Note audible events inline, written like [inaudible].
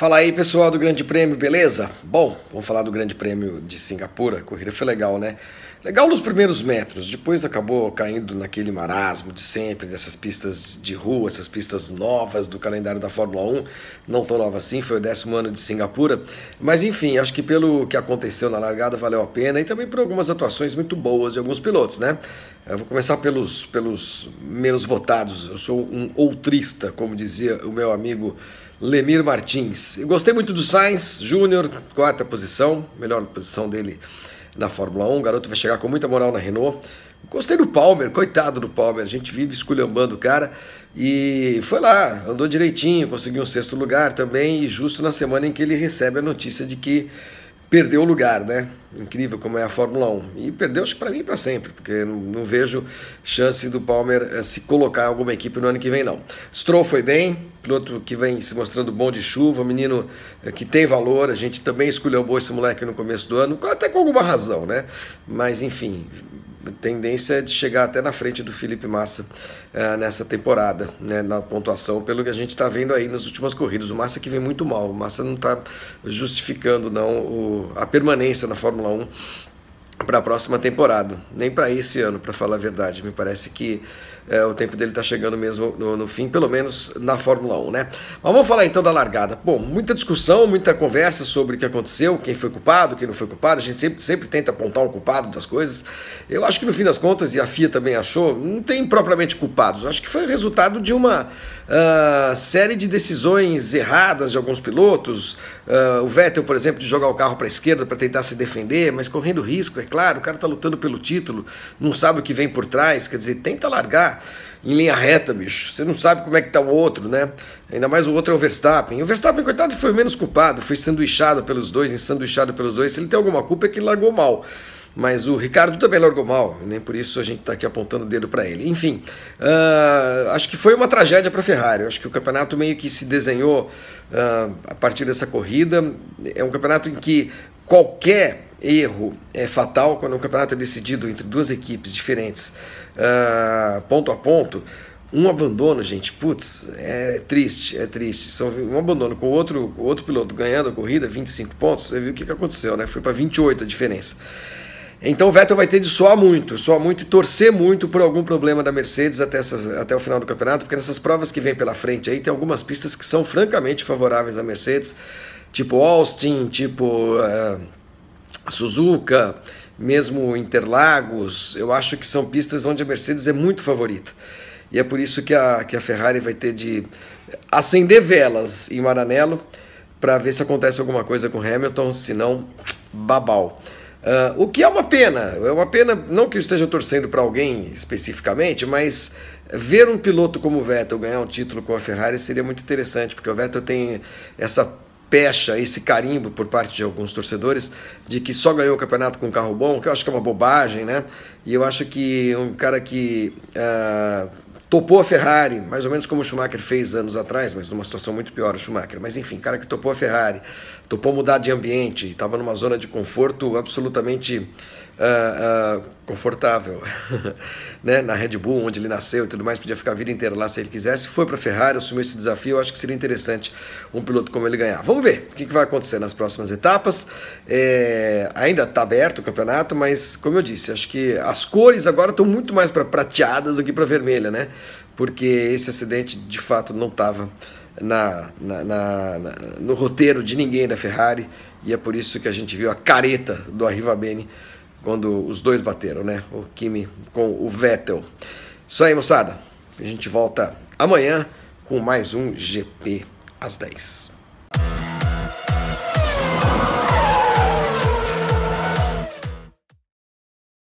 Fala aí pessoal do Grande Prêmio, beleza? Bom, vamos falar do Grande Prêmio de Singapura. A corrida foi legal, né? Legal nos primeiros metros, depois acabou caindo naquele marasmo de sempre, dessas pistas de rua, essas pistas novas do calendário da Fórmula 1. Não tão nova assim, foi o décimo ano de Singapura. Mas enfim, acho que pelo que aconteceu na largada valeu a pena e também por algumas atuações muito boas de alguns pilotos, né? Eu vou começar pelos, pelos menos votados. Eu sou um outrista, como dizia o meu amigo Lemir Martins. Eu gostei muito do Sainz Júnior, quarta posição, melhor posição dele na Fórmula 1. O garoto vai chegar com muita moral na Renault. Gostei do Palmer, coitado do Palmer. A gente vive esculhambando o cara. E foi lá, andou direitinho, conseguiu um sexto lugar também. E justo na semana em que ele recebe a notícia de que perdeu o lugar, né? Incrível como é a Fórmula 1. E perdeu, acho que para mim, para sempre, porque não, não, vejo chance do Palmer eh, se colocar em alguma equipe no ano que vem, não. Stroll foi bem, piloto que vem se mostrando bom de chuva, menino eh, que tem valor. A gente também escolheu um bom esse moleque no começo do ano, até com alguma razão, né? Mas enfim, tendência é de chegar até na frente do Felipe Massa uh, nessa temporada, né, na pontuação, pelo que a gente está vendo aí nas últimas corridas. O Massa que vem muito mal, o Massa não está justificando não o, a permanência na Fórmula 1 para a próxima temporada, nem para esse ano, para falar a verdade. Me parece que é, o tempo dele está chegando mesmo no, no, fim, pelo menos na Fórmula 1, né? Mas vamos falar então da largada. Bom, muita discussão, muita conversa sobre o que aconteceu, quem foi culpado, quem não foi culpado. A gente sempre, sempre tenta apontar um culpado das coisas. Eu acho que no fim das contas, e a FIA também achou, não tem propriamente culpados. Eu acho que foi resultado de uma uh, série de decisões erradas de alguns pilotos. Uh, o Vettel, por exemplo, de jogar o carro para a esquerda para tentar se defender, mas correndo risco é claro, o cara está lutando pelo título, não sabe o que vem por trás, quer dizer, tenta largar em linha reta, bicho. Você não sabe como é que tá o outro, né? Ainda mais o outro é o Verstappen. O Verstappen, coitado, foi o menos culpado, foi sanduichado pelos dois, ensanduichado pelos dois. Se ele tem alguma culpa é que ele largou mal. Mas o Ricardo também largou mal, nem né? por isso a gente está aqui apontando o dedo para ele. Enfim, uh, acho que foi uma tragédia para a Ferrari. Acho que o campeonato meio que se desenhou uh, a partir dessa corrida. É um campeonato em que qualquer erro é fatal quando um campeonato é decidido entre duas equipes diferentes, uh, ponto a ponto. Um abandono, gente, putz, é triste, é triste. um abandono com outro, outro piloto ganhando a corrida, 25 pontos, você viu o que, que aconteceu, né? Foi para 28 a diferença. Então o Vettel vai ter de soar muito, soar muito e torcer muito por algum problema da Mercedes até, essas, até o final do campeonato, porque nessas provas que vem pela frente aí tem algumas pistas que são francamente favoráveis à Mercedes, tipo Austin, tipo. Uh, Suzuka, mesmo Interlagos, eu acho que são pistas onde a Mercedes é muito favorita. E é por isso que a, que a Ferrari vai ter de acender velas em Maranello para ver se acontece alguma coisa com Hamilton, não, babau. Uh, o que é uma pena, é uma pena, não que eu esteja torcendo para alguém especificamente, mas ver um piloto como o Vettel ganhar um título com a Ferrari seria muito interessante, porque o Vettel tem essa pecha esse carimbo por parte de alguns torcedores de que só ganhou o campeonato com um carro bom, que eu acho que é uma bobagem, né? E eu acho que um cara que uh, Topou a Ferrari, mais ou menos como o Schumacher fez anos atrás, mas numa situação muito pior o Schumacher. Mas enfim, cara que topou a Ferrari, topou mudar de ambiente, estava numa zona de conforto absolutamente uh, uh, confortável. [laughs] né? Na Red Bull, onde ele nasceu e tudo mais, podia ficar a vida inteira lá se ele quisesse. Foi para a Ferrari, assumiu esse desafio. Eu acho que seria interessante um piloto como ele ganhar. Vamos ver o que, que vai acontecer nas próximas etapas. É... ainda está aberto o campeonato, mas como eu disse, acho que as cores agora estão muito mais para prateadas do que para vermelha, né? porque esse acidente de fato não estava na, na, na, no roteiro de ninguém da Ferrari e é por isso que a gente viu a careta do Arrivabene quando os dois bateram, né? O Kimi com o Vettel. Isso aí, moçada. A gente volta amanhã com mais um GP às 10.